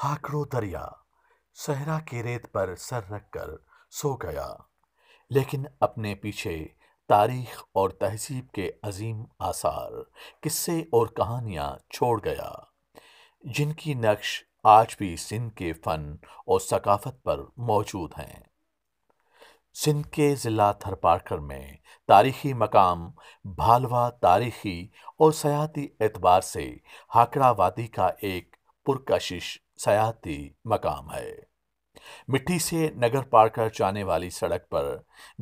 हाकड़ो दरिया सहरा की रेत पर सर रख कर सो गया लेकिन अपने पीछे तारीख और तहजीब के अजीम आसार किस्से और कहानियाँ छोड़ गया जिनकी नक्श आज भी सिंध के फ़न और सकाफत पर मौजूद हैं सिंध के ज़िला थरपारकर में तारीखी मकाम भालवा तारीखी और सयाती एतबार से हाकड़ा वादी का एक पुरकशिश सयाती मकाम है मिट्टी से नगर पार कर जाने वाली सड़क पर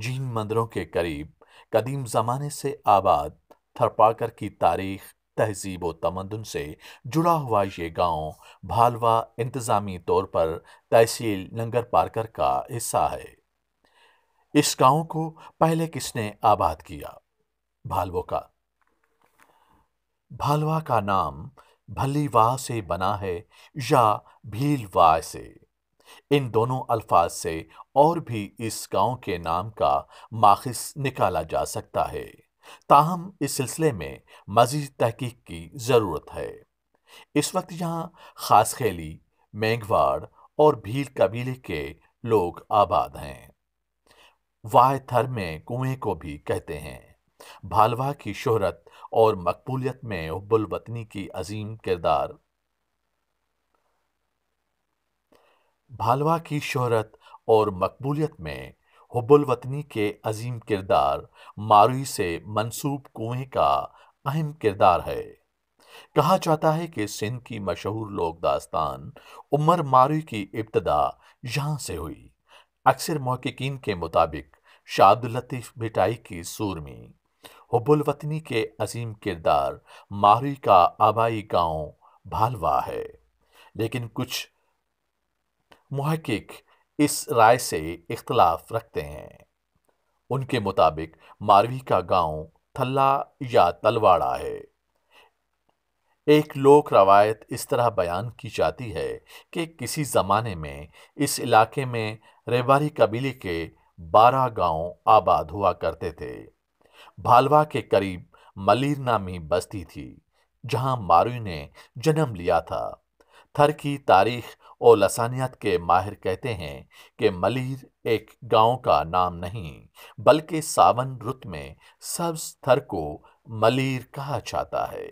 जीन मंदिरों के करीब कदीम जमाने से आबाद थरपाकर की तारीख तहजीब व तमदन से जुड़ा हुआ ये गांव भालवा इंतज़ामी तौर पर तहसील नंगर पारकर का हिस्सा है इस गांव को पहले किसने आबाद किया भालवो का भालवा का नाम वाह से बना है या वाह से इन दोनों अल्फाज से और भी इस गांव के नाम का माखिस निकाला जा सकता है ताहम इस सिलसिले में मजीद तहकीक की ज़रूरत है इस वक्त यहाँ खासखेली मैंगवाड़ और भील कबीले के लोग आबाद हैं वाय थर में कुएं को भी कहते हैं भालवा की शोहरत और मकबूलियत में वतनी की अजीम किरदार भालवा की शोहरत और मकबूलियत में वतनी के अजीम किरदार मारुई से मंसूब कुएं का अहम किरदार है कहा जाता है कि सिंध की मशहूर लोक दास्तान उमर मारुई की इब्तदा यहां से हुई अक्सर मौकिन के मुताबिक शाह लतीफ़ भिटाई की सूरमी हुबुलवतनी के अजीम किरदार माहरी का आबाई गांव भालवा है लेकिन कुछ महकिक इस राय से इख्तलाफ रखते हैं उनके मुताबिक मारवी का गांव थल्ला या तलवाड़ा है एक लोक रवायत इस तरह बयान की जाती है कि किसी ज़माने में इस इलाके में रेबारी कबीले के बारह गांव आबाद हुआ करते थे भालवा के करीब मलिर नामी बस्ती थी जहां मारुई ने जन्म लिया था थर की तारीख और लसानियत के माहिर कहते हैं कि मलिर एक गांव का नाम नहीं बल्कि सावन रुत में सब्ज थर को मलिर कहा जाता है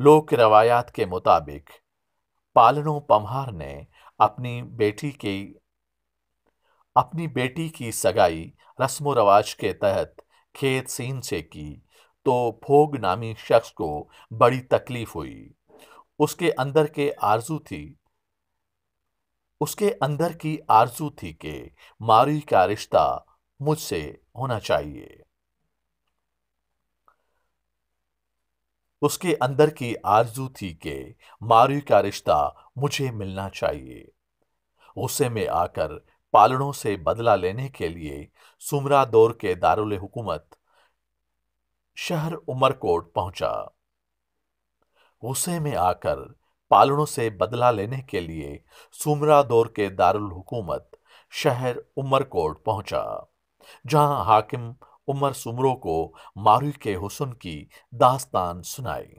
लोक रवायात के मुताबिक पालनो पम्हार ने अपनी बेटी की अपनी बेटी की सगाई रस्म रवाज के तहत खेत सीन से की तो भोग नामी शख्स को बड़ी तकलीफ हुई उसके अंदर के आरजू थी उसके अंदर की आरजू थी कि मारी का रिश्ता मुझसे होना चाहिए उसके अंदर की आरजू थी कि मारी का रिश्ता मुझे मिलना चाहिए गुस्से में आकर पालनों से बदला लेने के लिए सुमरा दौर के दारुल हुकूमत शहर उमरकोट पहुंचा गुस्से में आकर पालनों से बदला लेने के लिए सुमरा दौर के दारुल हुकूमत शहर उमरकोट पहुंचा जहां हाकिम उमर सुमरों को मारू के हुसन की दास्तान सुनाई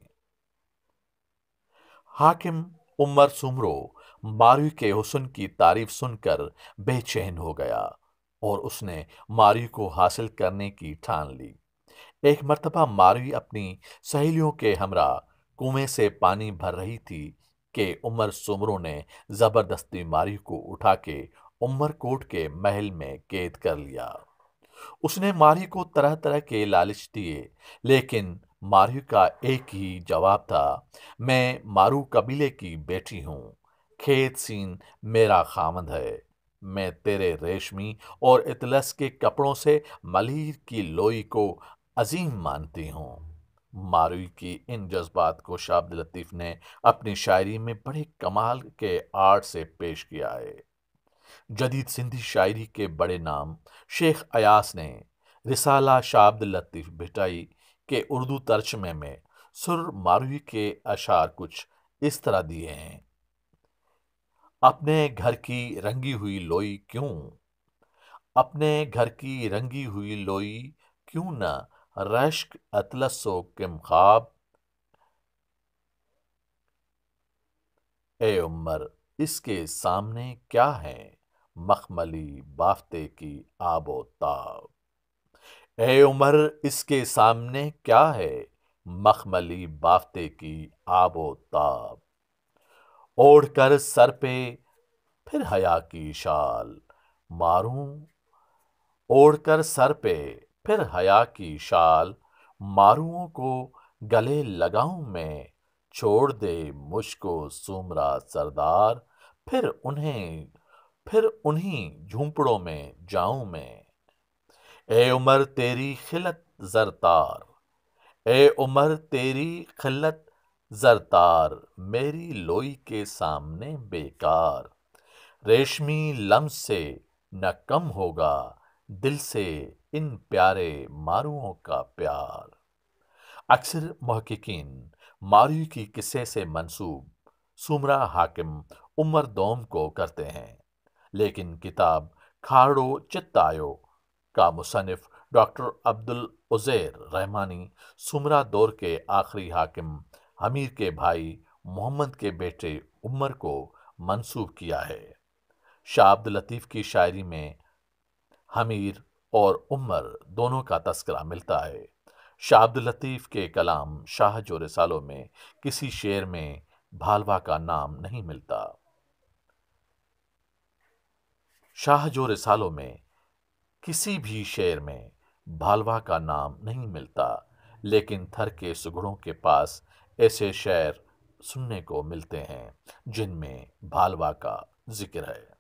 हाकिम उमर सुमरों मारी के हुसन की तारीफ सुनकर बेचैन हो गया और उसने मारी को हासिल करने की ठान ली एक मरतबा मारवी अपनी सहेलियों के हमरा कुएं से पानी भर रही थी कि उमर सुमरों ने ज़बरदस्ती मारी को उठा के उमरकोट के महल में कैद कर लिया उसने मारी को तरह तरह के लालच दिए लेकिन मारू का एक ही जवाब था मैं मारू कबीले की बेटी हूँ खेत सीन मेरा खामद है मैं तेरे रेशमी और इतलस के कपड़ों से मलिर की लोई को अजीम मानती हूँ मारू की इन जज्बात को शाब्द लतीफ़ ने अपनी शायरी में बड़े कमाल के आर्ट से पेश किया है जदीद सिंधी शायरी के बड़े नाम शेख अयास ने रिसाला शाब्द लतीफ़ भिटाई के उर्दू तर्जमे में सुर मारूई के अशार कुछ इस तरह दिए हैं अपने घर की रंगी हुई लोई क्यों अपने घर की रंगी हुई लोई क्यों ना रश्क अतलसो किम ख्वाब ए उमर इसके सामने क्या है मखमली बाफ्ते की आबो ताब ए उमर इसके सामने क्या है मखमली बाफ्ते की आबो ताब ओढ़कर सर पे फिर हया की शाल ओढ़ ओढ़कर सर पे फिर हया की शाल मारुओं को गले लगाऊं मैं छोड़ दे मुझको सुमरा सरदार फिर उन्हें फिर उन्हीं झूंपड़ों में जाऊं मैं ए उमर तेरी खिलत जरतार ए उमर तेरी खिलत जरतार मेरी लोई के सामने बेकार रेशमी लम से न कम होगा दिल से इन प्यारे मारुओं का प्यार अक्सर महकिन मारू की किस्से से मंसूब सुमरा हाकिम उमर दोम को करते हैं लेकिन किताब खाड़ो चित्तायो का मुसनफ़ डॉक्टर अब्दुल उज़ैर रहमानी सुमरा दौर के आखिरी हाकिम हमीर के भाई मोहम्मद के बेटे उमर को मंसूब किया है शाह अब्दुल लतीफ़ की शायरी में हमीर और उमर दोनों का तस्करा मिलता है शाह अब्दुल लतीफ़ के कलाम शाह जो रसालों में किसी शेर में भालवा का नाम नहीं मिलता शाह जो रसालों में किसी भी शेर में भालवा का नाम नहीं मिलता लेकिन थर के सुगड़ों के पास ऐसे शायर सुनने को मिलते हैं जिनमें भालवा का जिक्र है